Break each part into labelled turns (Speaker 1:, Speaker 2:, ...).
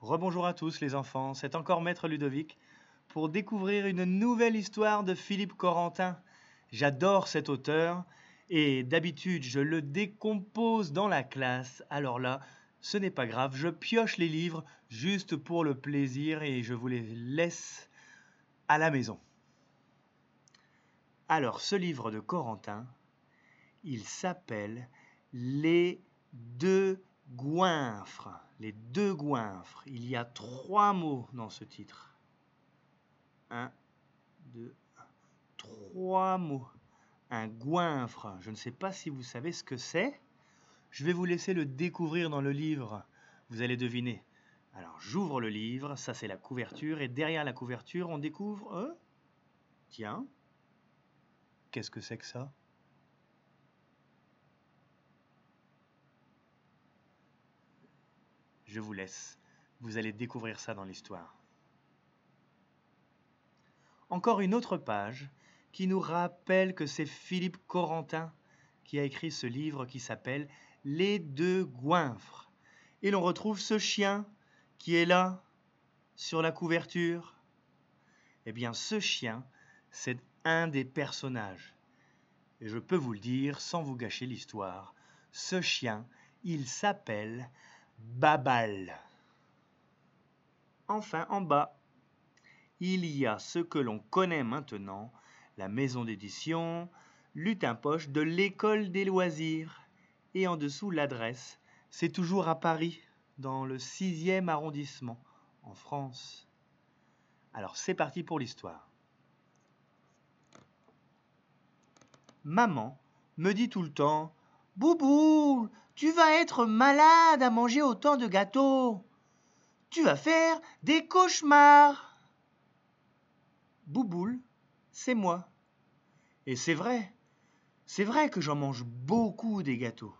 Speaker 1: Rebonjour à tous les enfants, c'est encore Maître Ludovic pour découvrir une nouvelle histoire de Philippe Corentin. J'adore cet auteur et d'habitude je le décompose dans la classe. Alors là, ce n'est pas grave, je pioche les livres juste pour le plaisir et je vous les laisse à la maison. Alors ce livre de Corentin, il s'appelle Les deux goinfre, les deux goinfres. Il y a trois mots dans ce titre. Un, deux, trois mots. Un goinfre. Je ne sais pas si vous savez ce que c'est. Je vais vous laisser le découvrir dans le livre. Vous allez deviner. Alors j'ouvre le livre, ça c'est la couverture, et derrière la couverture on découvre... Euh, tiens, qu'est-ce que c'est que ça je vous laisse. Vous allez découvrir ça dans l'histoire. Encore une autre page qui nous rappelle que c'est Philippe Corentin qui a écrit ce livre qui s'appelle Les deux goinfres. Et l'on retrouve ce chien qui est là sur la couverture. Eh bien, ce chien, c'est un des personnages. Et je peux vous le dire sans vous gâcher l'histoire. Ce chien, il s'appelle Babal. Enfin, en bas, il y a ce que l'on connaît maintenant, la maison d'édition, Lutin Poche de l'école des loisirs. Et en dessous, l'adresse. C'est toujours à Paris, dans le 6e arrondissement, en France. Alors c'est parti pour l'histoire. Maman me dit tout le temps Boubou, tu vas être malade à manger autant de gâteaux. Tu vas faire des cauchemars. Bouboule, c'est moi. Et c'est vrai. C'est vrai que j'en mange beaucoup des gâteaux.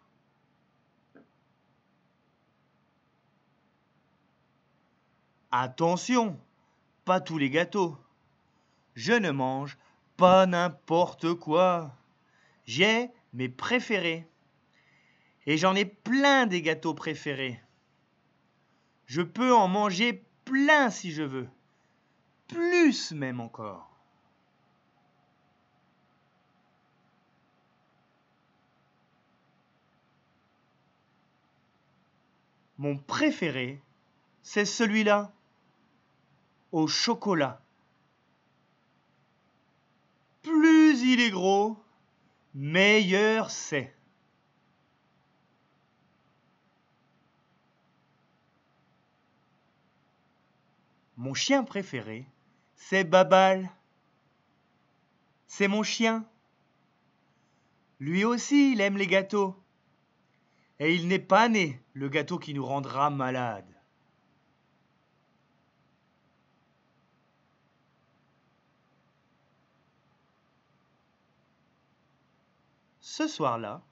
Speaker 1: Attention, pas tous les gâteaux. Je ne mange pas n'importe quoi. J'ai mes préférés. Et j'en ai plein des gâteaux préférés. Je peux en manger plein si je veux. Plus même encore. Mon préféré, c'est celui-là, au chocolat. Plus il est gros, meilleur c'est. Mon chien préféré, c'est Babal. C'est mon chien. Lui aussi, il aime les gâteaux. Et il n'est pas né le gâteau qui nous rendra malade. Ce soir-là,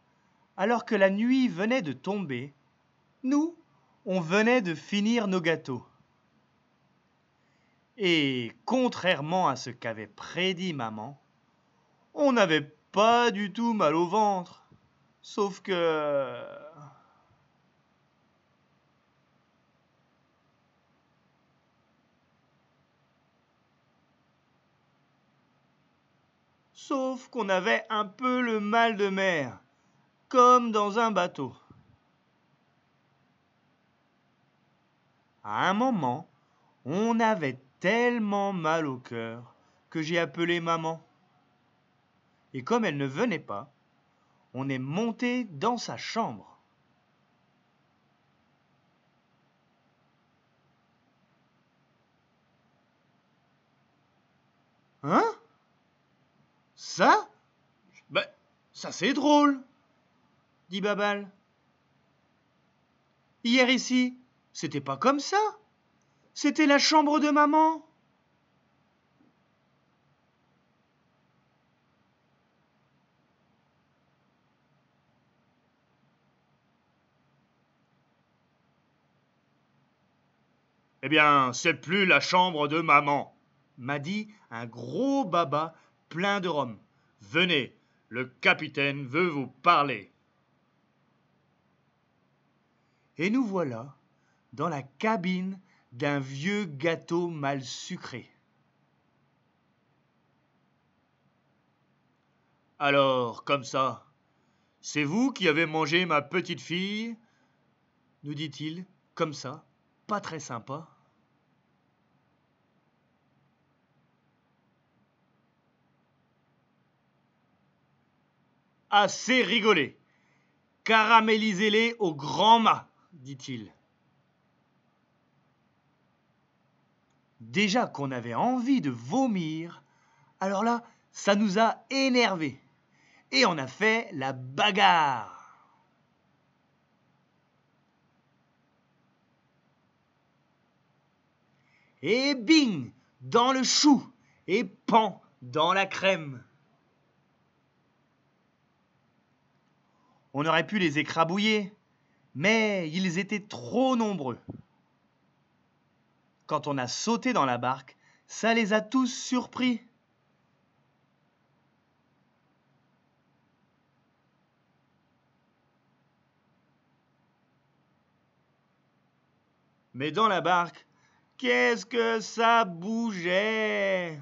Speaker 1: alors que la nuit venait de tomber, nous, on venait de finir nos gâteaux. Et contrairement à ce qu'avait prédit maman, on n'avait pas du tout mal au ventre. Sauf que... Sauf qu'on avait un peu le mal de mer, comme dans un bateau. À un moment, on avait tellement mal au cœur que j'ai appelé maman. Et comme elle ne venait pas, on est monté dans sa chambre. Hein Ça Ben, ça c'est drôle, dit Babal. Hier ici, c'était pas comme ça. C'était la chambre de maman Eh bien, c'est plus la chambre de maman, m'a dit un gros baba plein de rhum. Venez, le capitaine veut vous parler. Et nous voilà dans la cabine d'un vieux gâteau mal sucré. Alors, comme ça, c'est vous qui avez mangé ma petite fille nous dit-il, comme ça, pas très sympa. Assez rigolé. Caramélisez-les au grand mât, dit-il. Déjà qu'on avait envie de vomir, alors là, ça nous a énervés. Et on a fait la bagarre. Et bing dans le chou et pan dans la crème. On aurait pu les écrabouiller, mais ils étaient trop nombreux quand on a sauté dans la barque, ça les a tous surpris. Mais dans la barque, qu'est-ce que ça bougeait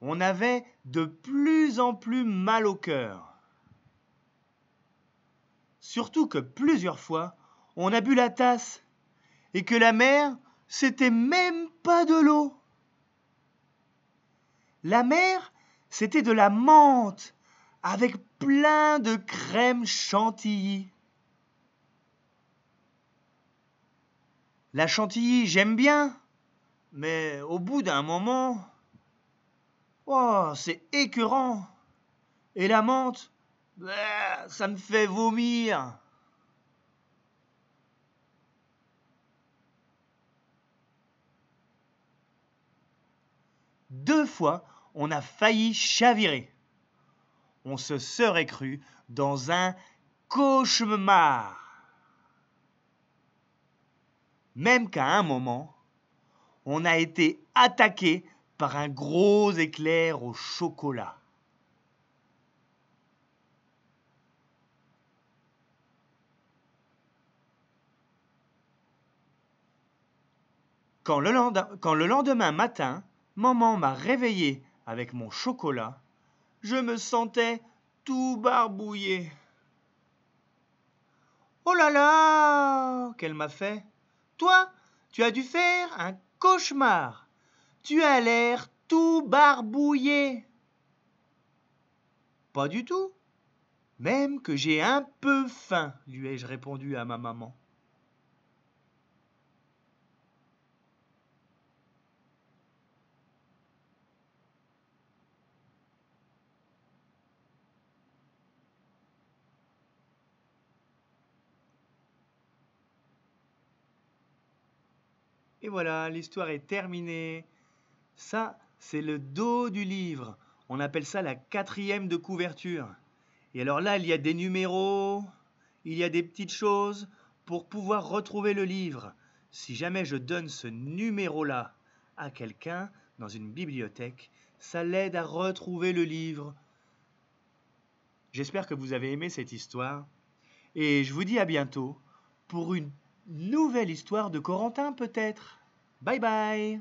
Speaker 1: On avait de plus en plus mal au cœur. Surtout que plusieurs fois, on a bu la tasse et que la mer, c'était même pas de l'eau. La mer, c'était de la menthe avec plein de crème chantilly. La chantilly, j'aime bien, mais au bout d'un moment, oh, c'est écœurant. Et la menthe, bah, ça me fait vomir. deux fois, on a failli chavirer. On se serait cru dans un cauchemar. Même qu'à un moment, on a été attaqué par un gros éclair au chocolat. Quand le, lendemain matin, maman m'a réveillé avec mon chocolat, je me sentais tout barbouillé. Oh là là qu'elle m'a fait. Toi, tu as dû faire un cauchemar. Tu as l'air tout barbouillé. Pas du tout. Même que j'ai un peu faim, lui ai-je répondu à ma maman. Et voilà, l'histoire est terminée. Ça, c'est le dos du livre. On appelle ça la quatrième de couverture. Et alors là, il y a des numéros, il y a des petites choses pour pouvoir retrouver le livre. Si jamais je donne ce numéro-là à quelqu'un dans une bibliothèque, ça l'aide à retrouver le livre. J'espère que vous avez aimé cette histoire et je vous dis à bientôt pour une Nouvelle histoire de Corentin peut-être. Bye bye